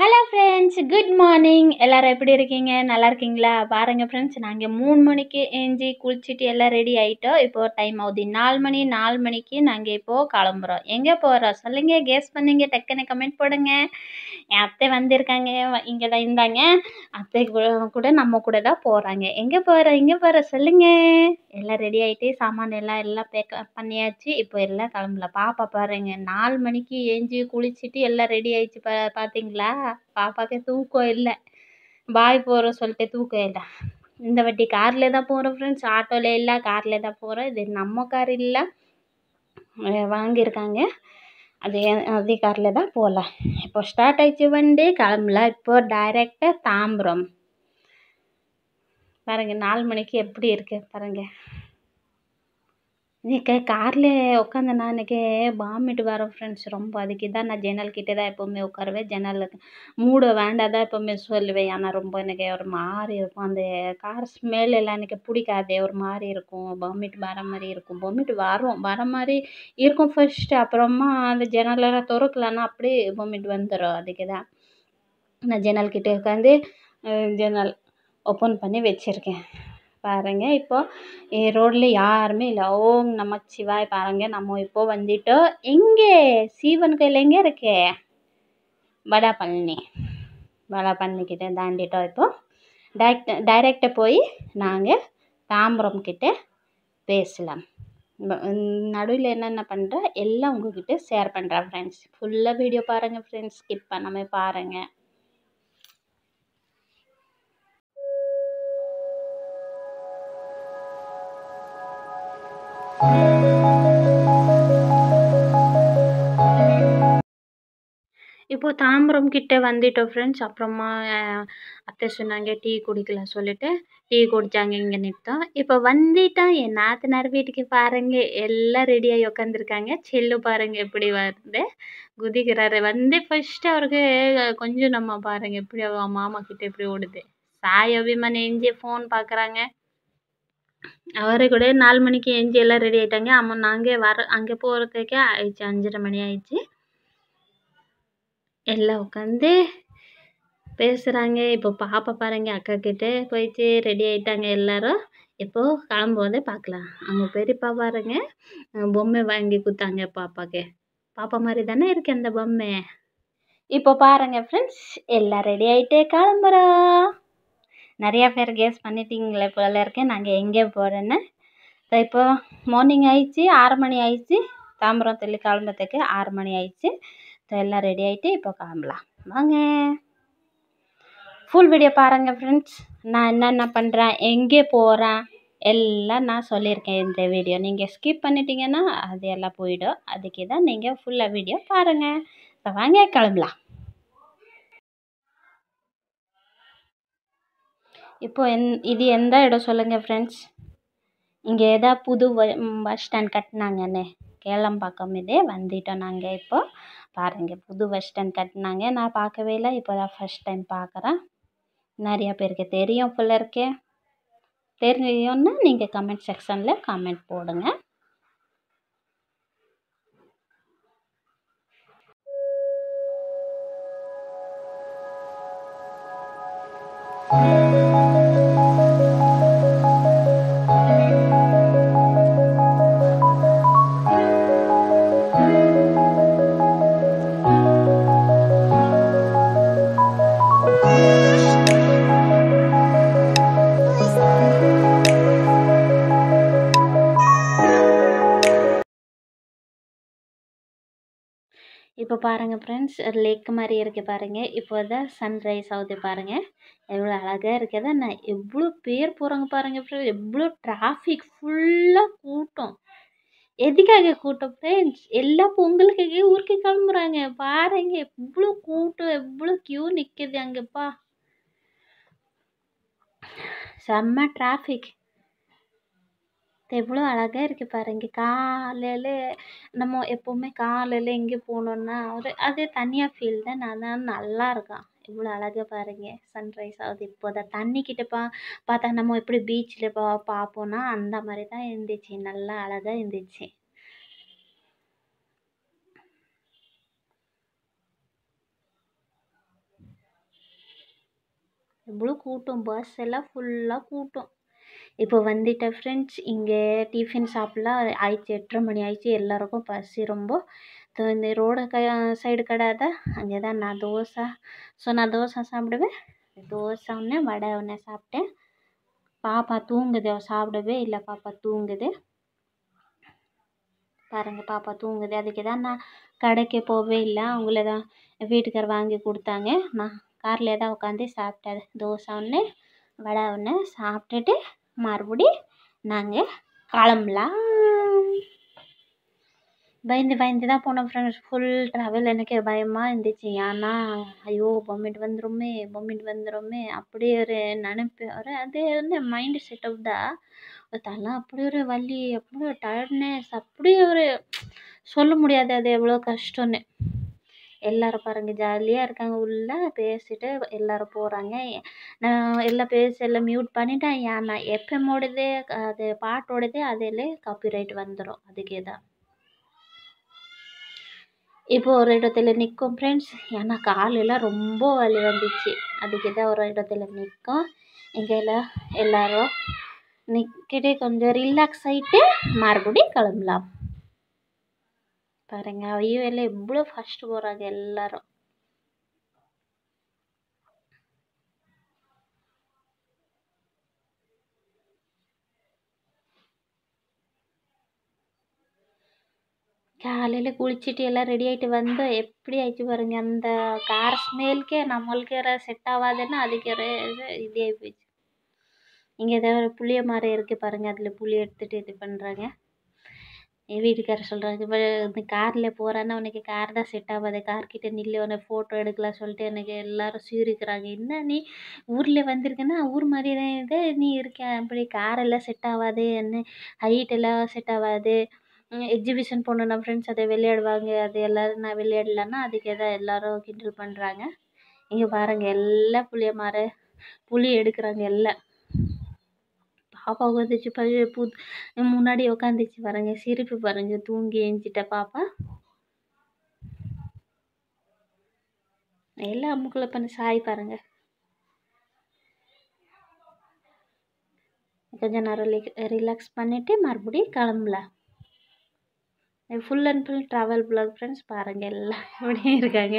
Hello friends good morning எல்லோரும் எப்படி இருக்கீங்க நல்லா இருக்கீங்களா பாருங்கள் ஃப்ரெண்ட்ஸ் நாங்கள் மூணு மணிக்கு ஏஞ்சி குளிச்சுட்டு எல்லாம் ரெடி ஆகிட்டோம் இப்போது டைம் ஆகுது நாலு மணி நாலு மணிக்கு நாங்கள் இப்போது கிளம்புறோம் எங்கே போகிறோம் சொல்லுங்கள் கேஸ் பண்ணுங்க டக்குன்னு கமெண்ட் போடுங்க என் அத்தை வந்திருக்காங்க இங்கே தான் இருந்தாங்க அத்தை கூட நம்ம கூட தான் போகிறாங்க எங்கே போகிறோம் எங்கே போகிறோம் சொல்லுங்கள் எல்லாம் ரெடி ஆகிட்டு சாமான் எல்லாம் எல்லாம் பேக் பண்ணியாச்சு இப்போ எல்லாம் கிளம்பலாம் பாப்பா பாருங்க நாலு மணிக்கு ஏஞ்சி குளிச்சுட்டு எல்லாம் ரெடி ஆயிடுச்சு பா பார்த்தீங்களா பாப்பாவுக்கு தூக்கம் இல்லை பாய் போகிறோம் சொல்லிட்டு தூக்கம் இல்லை இந்த வாட்டி காரில் தான் போகிறோம் ஃப்ரெண்ட்ஸ் ஆட்டோவில் இல்லை காரில் தான் போகிறோம் இது நம்ம கார் இல்லை வாங்கியிருக்காங்க அது அதே காரில் தான் போகலாம் இப்போ ஸ்டார்ட் ஆயிடுச்சு வண்டி கிளம்பலாம் இப்போ டைரெக்டாக தாம்பரம் பாருங்கள் நாலு மணிக்கு எப்படி இருக்குது பாருங்கள் இன்றைக்கி காரில் நான் இன்றைக்கி வாமிட் வரும் ஃப்ரெண்ட்ஸ் ரொம்ப அதுக்கு தான் நான் கிட்டே தான் எப்போவுமே உட்காருவேன் ஜன்னலுக்கு மூட வேண்டாதான் எப்போவுமே சொல்லுவேன் ஆனால் ரொம்ப எனக்கு ஒரு மாதிரி இருக்கும் அந்த கார் ஸ்மெல் எல்லாம் எனக்கு பிடிக்காதே ஒரு மாதிரி இருக்கும் வாமிட் வர மாதிரி இருக்கும் வாமிட் வரும் வர மாதிரி இருக்கும் ஃபர்ஸ்ட்டு அப்புறமா அந்த ஜன்னலெல்லாம் திறக்கலன்னா அப்படியே வாமிட் வந்துடும் அதுக்கு தான் நான் கிட்டே உட்காந்து ஜன்னல் ஓப்பன் பண்ணி வச்சுருக்கேன் பாருங்கள் இப்போது ரோட்டில் யாருமே இல்லை ஓம் சிவாய் பாருங்கள் நம்ம இப்போது வந்துட்டோம் எங்கே சீவன் கையில் எங்கே இருக்கு வடா பழனி வடா பழனிக்கிட்ட தாண்டிட்டோம் இப்போது டைரக்ட் டைரெக்டாக போய் நாங்கள் தாம்பரம் கிட்டே பேசலாம் நடுவில் என்னென்ன பண்ணுறேன் எல்லாம் உங்கள்கிட்ட ஷேர் பண்ணுறேன் ஃப்ரெண்ட்ஸ் ஃபுல்லாக வீடியோ பாருங்கள் ஃப்ரெண்ட்ஸ் ஸ்கிப் பண்ணாமல் பாருங்கள் இப்போ தாம்பரம் கிட்ட வந்துவிட்டோம் ஃப்ரெண்ட்ஸ் அப்புறமா அத்தை சொன்னாங்க டீ குடிக்கலாம் சொல்லிட்டு டீ குடித்தாங்க இங்கே நிறுத்தோம் இப்போ வந்துட்டோம் என் நாத்தனார் வீட்டுக்கு பாருங்கள் எல்லாம் ரெடியாகி உக்காந்துருக்காங்க செல்லு பாருங்கள் எப்படி வருது குதிக்கிறாரு வந்து ஃபஸ்ட்டு அவருக்கு கொஞ்சம் நம்ம பாருங்கள் எப்படி அவன் மாமா கிட்ட எப்படி ஓடுது சாய் அபிமானி எஞ்சி ஃபோன் பார்க்குறாங்க அவரு கூட நாலு மணிக்கு எஞ்சி எல்லாம் ரெடி ஆகிட்டாங்க அம்மா நாங்கள் வர அங்கே போகிறதுக்கே ஆயிடுச்சு அஞ்சரை மணி ஆயிடுச்சு எல்லாம் உட்காந்து பேசுகிறாங்க இப்போ பாப்பா பாருங்க கிட்டே போயிட்டு ரெடி ஆகிட்டாங்க எல்லாரும் இப்போது வந்து பார்க்கலாம் அவங்க பெரியப்பா பாருங்க பொம்மை வாங்கி கொடுத்தாங்க பாப்பாக்கு பாப்பா மாதிரி தானே இருக்கு அந்த பொம்மை இப்போ பாருங்க ஃப்ரெண்ட்ஸ் எல்லாம் ரெடி ஆகிட்டு கிளம்புறோம் நிறையா பேர் கேஸ் பண்ணிட்டீங்களே போல இருக்கேன் நாங்கள் எங்கே போகிறோன்னு இப்போ மார்னிங் ஆயிடுச்சு ஆறு மணி ஆயிடுச்சு தாம்பரம் தள்ளி கிளம்புறதுக்கு ஆறு மணி ஆயிடுச்சு எல்லாம் ரெடி ஆகிட்டு இப்போ கிளம்பலாம் வாங்க ஃபுல் வீடியோ பாருங்கள் ஃப்ரெண்ட்ஸ் நான் என்னென்ன பண்ணுறேன் எங்கே போகிறேன் எல்லாம் நான் சொல்லியிருக்கேன் இந்த வீடியோ நீங்கள் ஸ்கிப் பண்ணிட்டீங்கன்னா அது எல்லாம் போயிடும் அதுக்கு தான் நீங்கள் ஃபுல்லாக வீடியோ பாருங்கள் இப்போ வாங்க கிளம்பலாம் இப்போ எந் இது எந்த இடம் சொல்லுங்கள் ஃப்ரெண்ட்ஸ் இங்கே எதா புது பஸ் ஸ்டாண்ட் கட்டினாங்கன்னு கேளம்பாக்கம் இதே வந்துட்டோம் நாங்கள் இப்போது பாருங்கள் புது பஸ் ஸ்டாண்ட் கட்டினாங்க நான் பார்க்கவே இல்லை இப்போ தான் ஃபஸ்ட் டைம் பார்க்குறேன் நிறையா பேருக்கு தெரியும் போல இருக்கே தெரியும்னா நீங்கள் கமெண்ட் செக்ஷனில் கமெண்ட் போடுங்க Thank you. ஃப்ரெண்ட்ஸ் ஒரு லேக் மாதிரி இருக்குது பாருங்கள் இப்போ தான் சன்ரைஸ் ஆகுது பாருங்கள் எவ்வளோ அழகாக இருக்கதா நான் எவ்வளோ பேர் போகிறாங்க பாருங்கள் ஃப்ரெண்ட்ஸ் எவ்வளோ டிராஃபிக் ஃபுல்லாக கூட்டம் எதுக்காக கூட்டம் ஃப்ரெண்ட்ஸ் எல்லா பொங்கலுக்காக ஊருக்கு கிளம்புறாங்க பாருங்க எவ்வளோ கூட்டம் எவ்வளோ க்யூ நிற்கிது அங்கேப்பா செம்ம டிராஃபிக் எவ்வளோ அழகாக இருக்குது பாருங்கள் காலையில் நம்ம எப்போவுமே காலையில் எங்கே போனோம்னா ஒரு அது தனியாக ஃபீல் தான் நான் நல்லாயிருக்கும் இவ்வளோ அழகாக பாருங்க சன்ரைஸ் ஆகுது இப்போதான் தண்ணிக்கிட்ட பா பார்த்தா நம்ம எப்படி பீச்சில் பா பார்ப்போன்னா அந்த மாதிரி தான் இருந்துச்சு நல்லா அழகாக இருந்துச்சு எவ்வளோ கூட்டம் பஸ் எல்லாம் ஃபுல்லாக கூட்டம் இப்போ வந்துட்டேன் ஃப்ரெண்ட்ஸ் இங்கே டிஃபன் சாப்பிட்லாம் ஆயிடுச்சு எட்டரை மணி ஆயிடுச்சு எல்லாருக்கும் பசி ரொம்ப இந்த ரோடு க சைடு கடை தான் அங்கே தான் நான் தோசை ஸோ நான் தோசை சாப்பிடுவேன் தோசை ஒன்று வடை ஒன்று சாப்பிட்டேன் பாப்பா தூங்குது சாப்பிடவே இல்லை பாப்பா தூங்குது பாருங்கள் பாப்பா தூங்குது அதுக்கு தான் நான் கடைக்கு போகவே இல்லை அவங்கள தான் வீட்டுக்கார் வாங்கி கொடுத்தாங்க நான் கார்லேயே தான் உட்காந்து சாப்பிட்டேன் தோசை ஒன்று வடை ஒன்று சாப்பிட்டுட்டு மறுபடி நாங்கள் கிளம்பலாம் பயந்து பயந்து தான் போனோம் ஃப்ரெண்ட்ஸ் ஃபுல் ட்ராவல் எனக்கு பயமாக இருந்துச்சு ஏன்னா ஐயோ பொம்மிட்டு வந்துடுமே பொம்மிட்டு வந்துடுமே அப்படி ஒரு நினைப்பு ஒரு அது வந்து மைண்டு செட்டப் தான் ஒரு தலை அப்படி ஒரு வலி அப்படி ஒரு டயர்ட்னஸ் அப்படி ஒரு சொல்ல முடியாது அது எவ்வளோ கஷ்டம்னு எல்லாரும் பாருங்கள் ஜாலியாக இருக்காங்க உள்ளே பேசிட்டு எல்லாரும் போகிறாங்க நான் எல்லாம் பேசி எல்லாம் மியூட் பண்ணிட்டேன் ஏன்னா எஃப்எம்மோடது அது பாட்டோடது அதில் காப்பிரைட் வந்துடும் அதுக்கே தான் இப்போ ஒரு இடத்துல நிற்கும் ஃப்ரெண்ட்ஸ் ஏன்னா காலெல்லாம் ரொம்ப வலி வந்துச்சு அதுக்கு தான் ஒரு இடத்துல நிற்கும் எங்கள் எல்லாரும் நிற்கிட்டே கொஞ்சம் ரிலாக்ஸ் ஆகிட்டு மறுபடியும் கிளம்பலாம் பாருங்கள் அவையும் எல்லாம் எவ்வளோ ஃபஸ்ட்டு போகிறாங்க எல்லாரும் காலையில் குளிச்சுட்டு எல்லாம் ரெடி ஆகிட்டு வந்து எப்படி ஆயிடுச்சு பாருங்க அந்த கார் ஸ்மெல்க்கே நம்மளுக்கு செட் ஆகாதுன்னா அதுக்கு இதே போயிடுச்சு இங்கே ஏதாவது புளிய மாதிரி இருக்குது பாருங்கள் அதில் புளி எடுத்துகிட்டு இது பண்ணுறாங்க என் வீட்டுக்காரர் சொல்கிறாங்க இப்போ இந்த காரில் போகிறான்னா உனக்கு கார் தான் செட் ஆகாது கார்கிட்ட நில்லு உன்னை ஃபோட்டோ எடுக்கலாம் சொல்லிட்டு எனக்கு எல்லாரும் சீரிக்கிறாங்க என்ன நீ ஊரில் வந்திருக்கேன்னா ஊர் மாதிரி தான் இது நீ இருக்க அப்படி காரெல்லாம் செட் ஆகாது என்ன ஹைட் எல்லாம் செட் ஆகாது எக்ஸிபிஷன் போனோம்னா ஃப்ரெண்ட்ஸ் அதை விளையாடுவாங்க அது எல்லோரும் நான் விளையாடலன்னா அதுக்கு எதாவது எல்லோரும் கிண்டல் பண்ணுறாங்க இங்கே பாருங்கள் எல்லாம் புளிய மரம் புளி எடுக்கிறாங்க எல்லாம் பாப்பா உட்காந்துச்சு பாரு பு முன்னாடி உட்காந்துச்சு பாருங்க சிரிப்பு பாருங்க தூங்கி எழுஞ்சிட்ட பாப்பா எல்லாம் அம்முக்குள்ள பண்ண சாய் பாருங்க கொஞ்சம் நேரம் ரிலாக்ஸ் பண்ணிவிட்டு மறுபடியும் கிளம்பலாம் full and full travel blog friends பாருங்கள் எல்லாம் எப்படியும் இருக்காங்க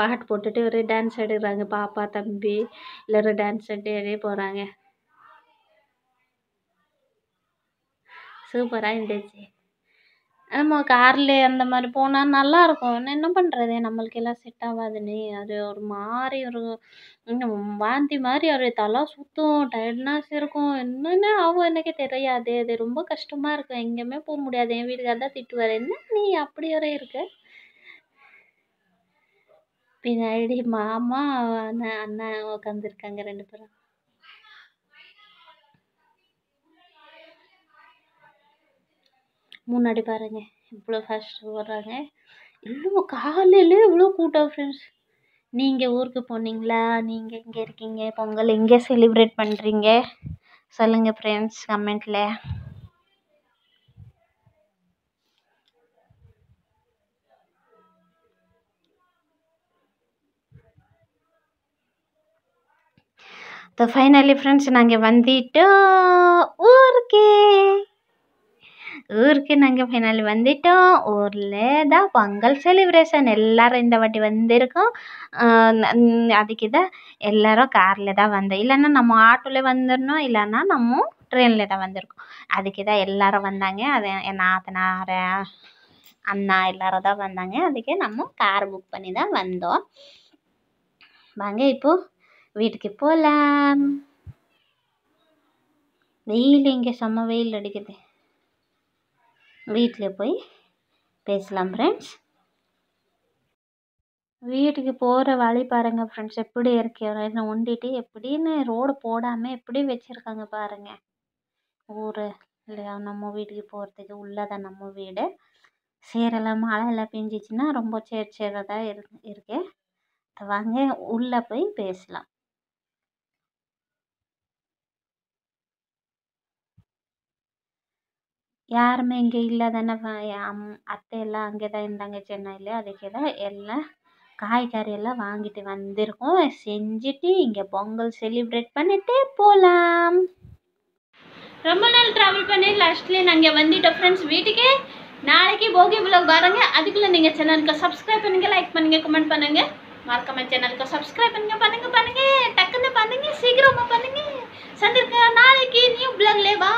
பாட்டு போட்டுட்டு ஒரே டான்ஸ் ஆடுறாங்க பாப்பா தம்பி எல்லோரும் டான்ஸ் ஆடிட்டே போகிறாங்க சூப்பராக இருந்துச்சு நம்ம காரில் அந்த மாதிரி போனால் நல்லாயிருக்கும் என்ன பண்ணுறது நம்மளுக்கு எல்லாம் செட் ஆகாதுன்னு அது ஒரு மாதிரி ஒரு வாந்தி மாதிரி ஒரு தலை சுற்றும் டயர்ட்னஸ் இருக்கும் என்னென்ன ஆகும் எனக்கு தெரியாது அது ரொம்ப கஷ்டமாக இருக்கும் எங்கேயுமே போக முடியாது என் வீட்டுக்காரர் தான் திட்டுவார் என்ன நீ அப்படி வரை இருக்க பின்னாடி மாமா அண்ணன் அண்ணன் உட்காந்துருக்காங்க ரெண்டு பேரும் முன்னாடி பாருங்க இவ்வளோ ஃபர்ஸ்ட் போடுறாங்க இவ்வளோ காலையில் இவ்வளோ கூட்டம் ஃப்ரெண்ட்ஸ் நீங்கள் ஊருக்கு போனீங்களா நீங்கள் எங்கே இருக்கீங்க பொங்கல் எங்கே செலிப்ரேட் பண்ணுறீங்க சொல்லுங்கள் ஃப்ரெண்ட்ஸ் கமெண்ட்டில் ஸோ ஃபைனலி ஃப்ரெண்ட்ஸ் நாங்கள் ಬಂದಿಟ್ಟು ஊருக்கு ஊருக்கு நாங்கள் ஃபைனலி வந்துட்டோம் ஊரில் தான் பொங்கல் செலிப்ரேஷன் எல்லோரும் இந்த வாட்டி வந்திருக்கோம் அதுக்கு தான் எல்லோரும் காரில் தான் வந்தோம் இல்லைன்னா நம்ம ஆட்டோவில் வந்துடணும் இல்லைன்னா நம்ம ட்ரெயினில் தான் வந்திருக்கோம் அதுக்கு தான் எல்லோரும் வந்தாங்க அது நாத்தனார் அண்ணா எல்லாரும் தான் வந்தாங்க அதுக்கே நம்ம கார் புக் பண்ணி தான் வந்தோம் வாங்க இப்போது வீட்டுக்கு போகலாம் வெயில் இங்கே செம்ம வெயில் அடிக்குது வீட்டில் போய் பேசலாம் ஃப்ரெண்ட்ஸ் வீட்டுக்கு போகிற வழி பாருங்கள் ஃப்ரெண்ட்ஸ் எப்படி இருக்கு ஒண்டிட்டு எப்படின்னு ரோடு போடாமல் எப்படி வச்சுருக்காங்க பாருங்கள் ஊர் இல்லையா நம்ம வீட்டுக்கு போகிறதுக்கு உள்ளதான் நம்ம வீடு சேரெல்லாம் மழை எல்லாம் பெஞ்சிச்சின்னா ரொம்ப சேர் சேரதாக இரு இருக்கு வாங்க உள்ளே போய் பேசலாம் யாருமே இங்கே இல்லை தானே அம் அத்தை எல்லாம் அங்கே தான் இருந்தாங்க சென்னையில் அதுக்கு தான் எல்லாம் காய்கறி எல்லாம் வாங்கிட்டு வந்திருக்கோம் செஞ்சுட்டு இங்கே பொங்கல் செலிப்ரேட் பண்ணிட்டு போகலாம் ரொம்ப நாள் ட்ராவல் பண்ணி லாஸ்ட்லேயே நாங்கள் வந்துட்டோம் ஃப்ரெண்ட்ஸ் வீட்டுக்கே நாளைக்கு போகி விழாக் பாருங்க அதுக்குள்ளே நீங்கள் சேனலுக்கு சப்ஸ்கிரைப் பண்ணுங்கள் லைக் பண்ணுங்கள் கமெண்ட் பண்ணுங்கள் மறக்காம சேனலுக்கு சப்ஸ்கிரைப் பண்ணுங்க பண்ணுங்கள் பண்ணுங்கள் டக்குன்னு பண்ணுங்கள் சீக்கிரமாக பண்ணுங்கள் சந்திருக்க நாளைக்கு நியூ பிளாக்லே வா